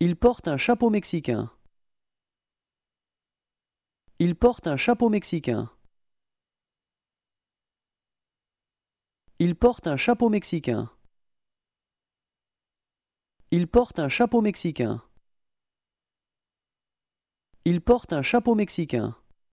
Il porte un chapeau mexicain. Il porte un chapeau mexicain. Il porte un chapeau mexicain. Il porte un chapeau mexicain. Il porte un chapeau mexicain.